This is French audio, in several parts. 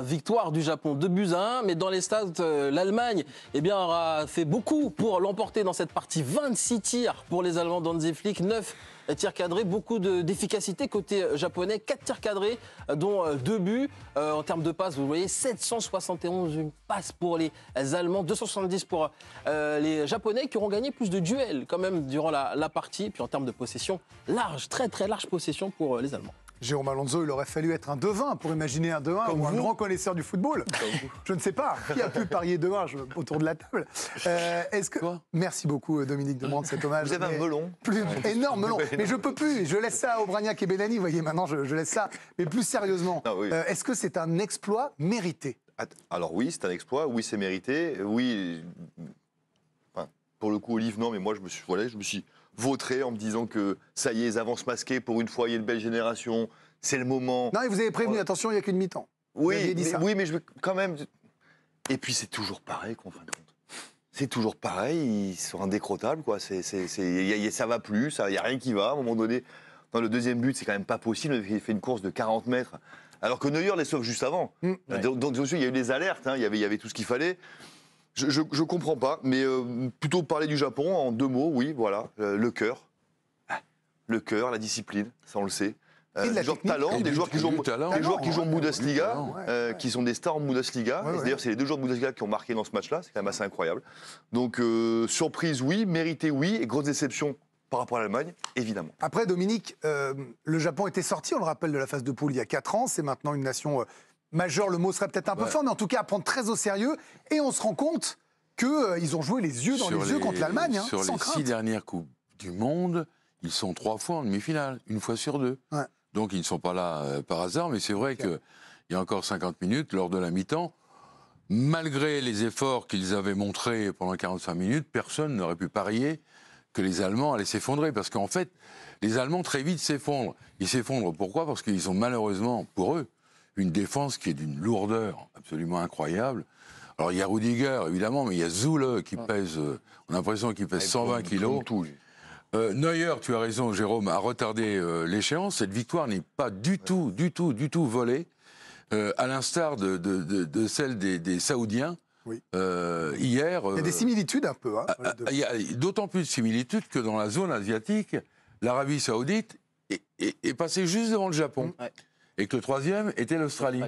Victoire du Japon, 2 buts à 1, mais dans les stats, euh, l'Allemagne eh bien, aura fait beaucoup pour l'emporter dans cette partie. 26 tirs pour les Allemands dans Flick, 9 tirs cadrés, beaucoup d'efficacité côté euh, japonais, 4 tirs cadrés, euh, dont 2 buts. en termes de passes, vous voyez, 771 une passe pour les Allemands, 270 pour les Japonais qui auront gagné plus de duels quand même durant la partie. Puis en termes de possession, large, très très large possession pour les Allemands. Jérôme Alonso, il aurait fallu être un devin pour imaginer un devin ou un grand connaisseur du football. Je ne sais pas qui a pu parier devin autour de la table. Euh, est-ce que merci beaucoup euh, Dominique de rendre cet hommage. Vous un melon, plus énorme melon. Mais je peux plus. Je laisse ça à Obraniak et Benani. Vous voyez maintenant, je, laisse ça. Mais plus sérieusement, ah euh, est-ce que c'est un exploit mérité Alors oui, c'est un exploit. Oui, c'est mérité. Oui. pour le coup, Olive, non, mais moi, je me suis, voilà, je me suis, vautré en me disant que ça y est, ils avancent masqués pour une fois, il y a une belle génération, c'est le moment. Non, et vous avez prévenu, euh, attention, il n'y a qu'une mi-temps. Oui, mais, oui, mais je veux quand même. Et puis c'est toujours pareil, qu'on C'est toujours pareil, ils sont indécrotables. quoi. C'est, c'est, c'est, ça va plus, il n'y a rien qui va. À un moment donné, dans le deuxième but, c'est quand même pas possible. Il fait une course de 40 mètres, alors que Neuer les sauve juste avant. Mmh. Donc, il y a eu des alertes, hein. il, y avait, il y avait tout ce qu'il fallait. Je, je, comprends pas, mais euh, plutôt parler du Japon en deux mots, oui, voilà, euh, le cœur, le cœur, la discipline, ça on le sait. Euh, talent, des joueurs qui jouent, des joueurs qui jouent en Bundesliga, qui sont des stars en Bundesliga. D'ailleurs, c'est les deux joueurs de Bundesliga qui ont marqué dans ce match-là. C'est quand même assez incroyable. Donc surprise, oui, mérité, oui, et grosse déception par rapport à l'Allemagne, évidemment. Après, Dominique, le Japon était sorti, on le rappelle, de la phase de poule il y a 4 ans. C'est maintenant une nation majeur, le mot serait peut-être un peu fort, mais en tout cas à prendre très au sérieux. Et on se rend compte qu'ils euh, ils ont joué les yeux dans les, yeux contre l'Allemagne. Hein, sur les six dernières Coupes du Monde, ils sont trois fois en demi-finale, une fois sur deux. Donc ils ne sont pas là euh, par hasard, mais c'est vrai qu'il y a encore 50 minutes, lors de la mi-temps, malgré les efforts qu'ils avaient montrés pendant 45 minutes, personne n'aurait pu parier que les Allemands allaient s'effondrer. Parce qu'en fait, les Allemands très vite s'effondrent. Ils s'effondrent pourquoi Parce qu'ils sont malheureusement, pour eux, une défense qui est d'une lourdeur absolument incroyable. Alors il y a Rudiger, évidemment, mais il y a Zoule qui ah. pèse, euh, on a l'impression qu'il pèse 120 ah, kilos. Euh, Neuer, tu as raison, Jérôme, a retardé euh, l'échéance. Cette victoire n'est pas du tout, du tout, du tout volée, à l'instar de, celle des, Saoudiens. hier. Il y a des similitudes un peu. Hein, ah, il y a d'autant plus de similitudes que dans la zone asiatique, l'Arabie Saoudite est, passée juste devant le Japon et que le troisième était l'Australie.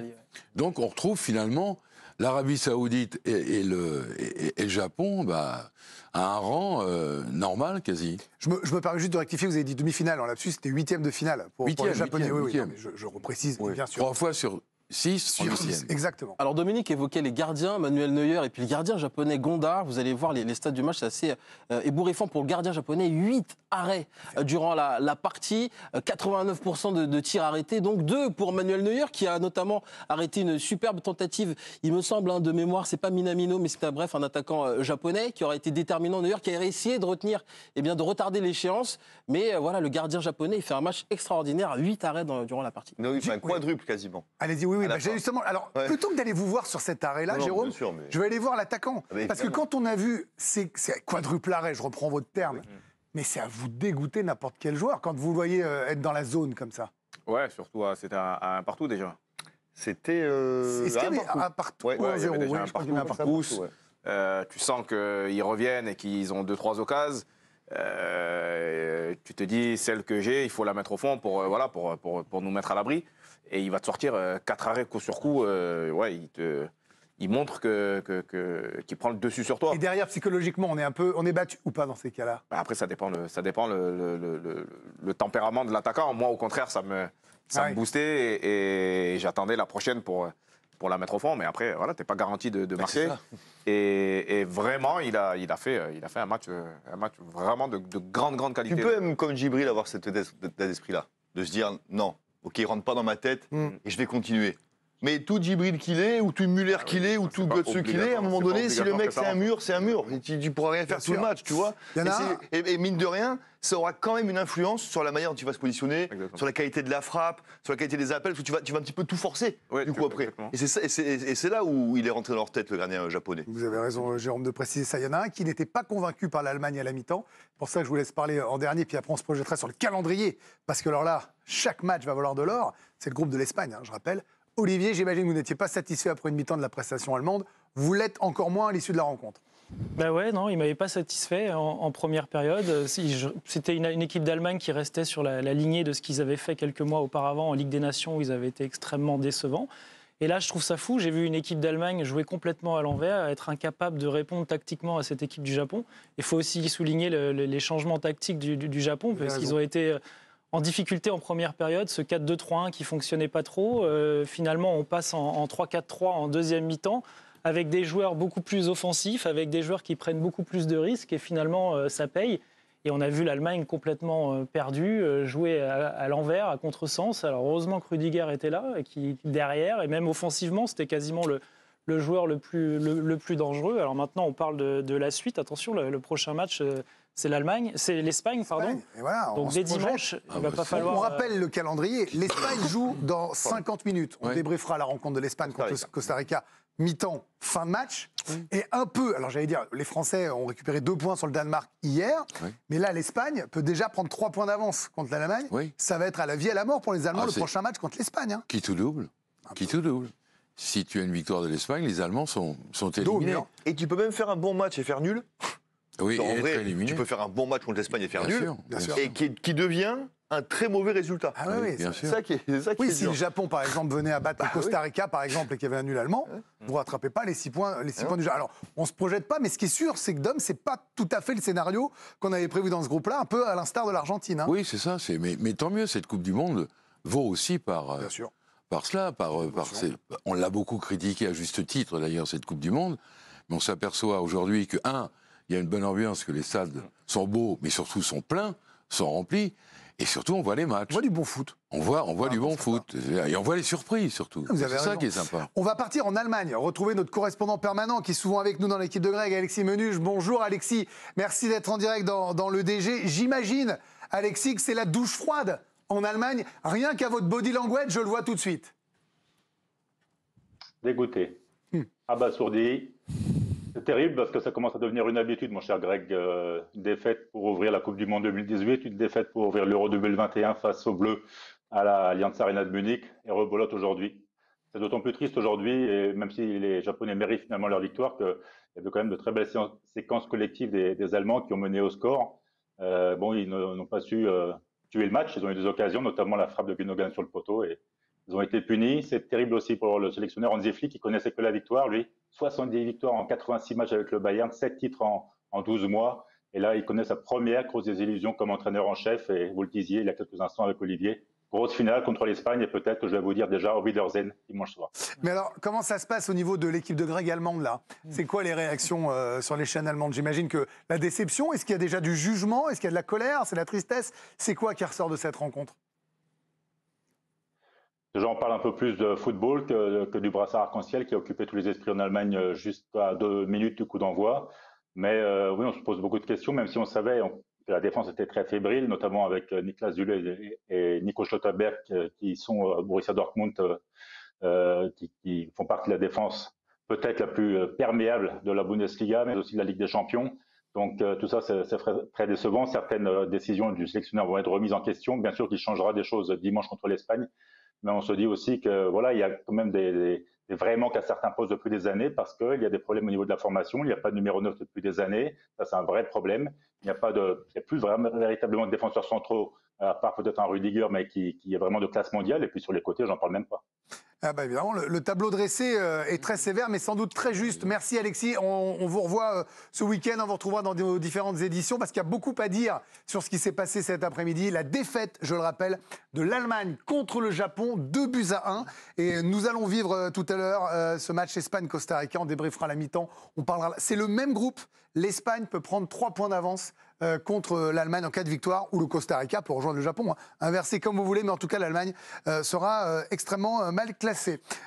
Donc on retrouve finalement l'Arabie saoudite et, le, et, le, Japon bah, à un rang euh, normal quasi. Je me, permets juste de rectifier, vous avez dit demi-finale, en l'absurde c'était huitième de finale pour, Japonais. Oui, je, je reprécise, bien sûr. Trois fois sur 6 sur 6. Exactement. Alors Dominique évoquait les gardiens, Manuel Neuer et puis le gardien japonais Gondar. Vous allez voir les, stades du match, c'est assez euh, ébouriffant pour le gardien japonais. 8 arrêts euh, durant la, partie, 89% euh, de, tirs arrêtés, donc 2 pour Manuel Neuer qui a notamment arrêté une superbe tentative, il me semble, hein, de mémoire, c'est pas Minamino, mais c'est bref un attaquant japonais qui aurait été déterminant. Neuer qui a essayé de retenir, et eh bien de retarder l'échéance, mais voilà, le gardien japonais il fait un match extraordinaire, 8 arrêts durant la partie. Non, il fait un quadruple quasiment. Allez-y, oui oui, bah, justement. Alors, plutôt que d'aller vous voir sur cet arrêt-là, Jérôme, je vais aller voir l'attaquant. Ah, Parce que quand on a vu, c'est quadruple arrêt, je reprends votre terme, mais c'est à vous dégoûter n'importe quel joueur quand vous le voyez euh, être dans la zone comme ça. Ouais, surtout, ah, c'était un partout déjà. C'était. Euh, un partout ouais, ouais, un partout, un euh, tu sens qu'ils reviennent et qu'ils ont deux, trois occasions. Euh, tu te dis, celle que j'ai, il faut la mettre au fond pour, euh, voilà, pour, euh, pour, pour, nous mettre à l'abri. Et il va te sortir quatre arrêts coup sur coup. ouais, il te. Il montre que, que, que, qu'il prend le dessus sur toi. Et derrière, psychologiquement, on est un peu, on est battu ou pas dans ces cas-là bah, Après, ça dépend, le, ça dépend le, le, le, tempérament de l'attaquant. Moi, au contraire, ça me, ça me boostait et, et j'attendais la prochaine pour, pour la mettre au fond, mais après, voilà, t'es pas garanti de, marcher. Ben, marquer. Et, vraiment, il a, il a, fait, il a fait un match, euh, un match vraiment de, grande, grande qualité. Tu peux même, comme Gibril, avoir cet esprit d'esprit-là, de se dire non, ok, il rentre pas dans ma tête mm. et je vais continuer. Mais tout hybride qu'il est, ou tout Muller ah qu'il est, ou tout Götze qu'il est, à un moment donné, si le mec c'est un mur, c'est un mur. Tu, ne pourras rien faire tout le match, tu vois. Et, mine de rien, ça aura quand même une influence sur la manière dont tu vas se positionner, sur la qualité de la frappe, sur la qualité des appels, tu vas, un petit peu tout forcer, du coup, après. Et c'est là où il est rentré dans leur tête, le dernier japonais. Vous avez raison, euh, Jérôme, de préciser ça. Il y en a un qui n'était pas convaincu par l'Allemagne à la mi-temps. pour ça que je vous laisse parler en dernier, puis après on se projettera sur le calendrier, parce que alors là, chaque match va valoir de l'or. C'est le groupe de l'Espagne, hein, je rappelle. Olivier, j'imagine que vous n'étiez pas satisfait après une mi-temps de la prestation allemande. Vous l'êtes encore moins à l'issue de la rencontre. Ben ouais, non, il m'avait pas satisfait en, première période. C'était une, équipe d'Allemagne qui restait sur la, lignée de ce qu'ils avaient fait quelques mois auparavant en Ligue des Nations où ils avaient été extrêmement décevants. Et là, je trouve ça fou. J'ai vu une équipe d'Allemagne jouer complètement à l'envers, être incapable de répondre tactiquement à cette équipe du Japon. Il faut aussi souligner les changements tactiques du Japon, parce qu'ils ont été euh, en difficulté en première période, ce 4-2-3-1 qui fonctionnait pas trop. Euh, finalement, on passe en, 3-4-3 en deuxième mi-temps avec des joueurs beaucoup plus offensifs, avec des joueurs qui prennent beaucoup plus de risques et finalement euh, ça paye. Et on a vu l'Allemagne complètement euh, perdue, jouer à, l'envers, à contresens. Alors heureusement que Rudiger était là, qui derrière, et même offensivement, c'était quasiment le, joueur le plus, le, plus dangereux. Alors maintenant, on parle de, la suite. Attention, le prochain match, c'est l'Allemagne, c'est l'Espagne, pardon. Donc dès dimanche, ah il bah va pas falloir. On euh, rappelle le calendrier. L'Espagne joue dans 50 minutes. On débriefera la rencontre de l'Espagne contre Costa Rica, mi-temps, fin de match. Et un peu, alors j'allais dire, les Français ont récupéré deux points sur le Danemark hier, mais là, l'Espagne peut déjà prendre trois points d'avance contre l'Allemagne. Ça va être à la vie et à la mort pour les Allemands ah, le prochain match contre l'Espagne. Hein. Qui tout double Qui tout double si tu as une victoire de l'Espagne, les Allemands sont, sont éliminés. Hein. et tu peux même faire un bon match et faire nul oui, en vrai, tu peux faire un bon match contre l'Espagne et faire nul, et, qui, devient un très mauvais résultat. Ah oui, c'est ça qui est, ça oui, si le Japon, par exemple, venait à battre le bah Costa Rica, par exemple, et qu'il y avait un nul allemand, vous ne rattrapez pas les 6 points, les six points du Japon. Alors, on ne se projette pas, mais ce qui est sûr, c'est que Dom, ce n'est pas tout à fait le scénario qu'on avait prévu dans ce groupe-là, un peu à l'instar de l'Argentine. Hein. Oui, c'est ça. Mais, mais, tant mieux, cette Coupe du Monde vaut aussi par, euh, par cela. Par, euh, on l'a beaucoup critiqué, à juste titre, d'ailleurs, cette Coupe du Monde. Mais on s'aperçoit aujourd'hui que, un, il y a une bonne ambiance, que les stades sont beaux, mais surtout sont pleins, sont remplis. Et surtout, on voit les matchs. On voit du bon foot. On voit, on voit ah, du bon foot. Et on voit les surprises, surtout. C'est ça qui est sympa. On va partir en Allemagne, retrouver notre correspondant permanent qui est souvent avec nous dans l'équipe de Greg, Alexis Menuge. Bonjour Alexis, merci d'être en direct dans, le DG. J'imagine, Alexis, que c'est la douche froide en Allemagne. Rien qu'à votre body language, je le vois tout de suite. Dégoûté, hmm. abasourdi, c'est terrible parce que ça commence à devenir une habitude, mon cher Greg. une euh, défaite pour ouvrir la Coupe du Monde 2018, une défaite pour ouvrir l'Euro 2021 face aux Bleus à la Arena de Munich et rebolote aujourd'hui. C'est d'autant plus triste aujourd'hui, et même si les Japonais méritent finalement leur victoire, qu'il y avait quand même de très belles séquences collectives des, Allemands qui ont mené au score. Euh, bon, ils n'ont pas su euh, tuer le match, ils ont eu des occasions, notamment la frappe de Gunogan sur le poteau, et ils ont été punis. C'est terrible aussi pour le sélectionneur Hansi Flick, qui connaissait que la victoire, lui. 70 victoires en 86 matchs avec le Bayern, 7 titres en, 12 mois. Et là, il connaît sa première grosse désillusion comme entraîneur en chef. Et vous le disiez il y a quelques instants avec Olivier, grosse finale contre l'Espagne et peut-être que je vais vous dire déjà au Wiedersehen dimanche soir. Mais alors, comment ça se passe au niveau de l'équipe de Greg allemande là C'est quoi les réactions euh, sur les chaînes allemandes J'imagine que la déception, est-ce qu'il y a déjà du jugement Est-ce qu'il y a de la colère C'est la tristesse C'est quoi qui ressort de cette rencontre J'en parle un peu plus de football que, du brassard arc-en-ciel qui a occupé tous les esprits en Allemagne euh, juste à deux minutes du coup d'envoi. Mais euh, oui, on se pose beaucoup de questions, même si on savait que la défense était très fébrile, notamment avec euh, Niklas Zule et, Nico Schlotterberg qui sont Borussia Dortmund, qui, font partie de la défense peut-être la plus perméable de la Bundesliga, mais aussi de la Ligue des Champions. Donc tout ça, c'est très décevant. Certaines décisions du sélectionneur vont être remises en question. Bien sûr qu'il changera des choses dimanche contre l'Espagne, mais on se dit aussi que voilà, il y a quand même des, des, des vrais manques à certains postes depuis des années parce qu'il y a des problèmes au niveau de la formation, il n'y a pas de numéro 9 depuis des années, ça c'est un vrai problème. Il n'y a pas de, il a plus vraiment, véritablement de défenseurs centraux à part peut-être un Rudiger, mais qui, qui est vraiment de classe mondiale. Et puis sur les côtés, j'en parle même pas. Ah bah, évidemment, le, tableau dressé euh, est très sévère, mais sans doute très juste. Merci Alexis, on, vous revoit euh, ce week-end, on vous retrouvera dans nos différentes éditions, parce qu'il y a beaucoup à dire sur ce qui s'est passé cet après-midi. La défaite, je le rappelle, de l'Allemagne contre le Japon, 2 buts à 1. Et nous allons vivre euh, tout à l'heure ce match Espagne-Costa Rica, on débriefera la mi-temps, on parlera. C'est le même groupe, l'Espagne peut prendre trois points d'avance contre l'Allemagne en cas de victoire ou le Costa Rica pour rejoindre le Japon. Hein. Inversé comme vous voulez, mais en tout cas l'Allemagne sera extrêmement mal classée classé.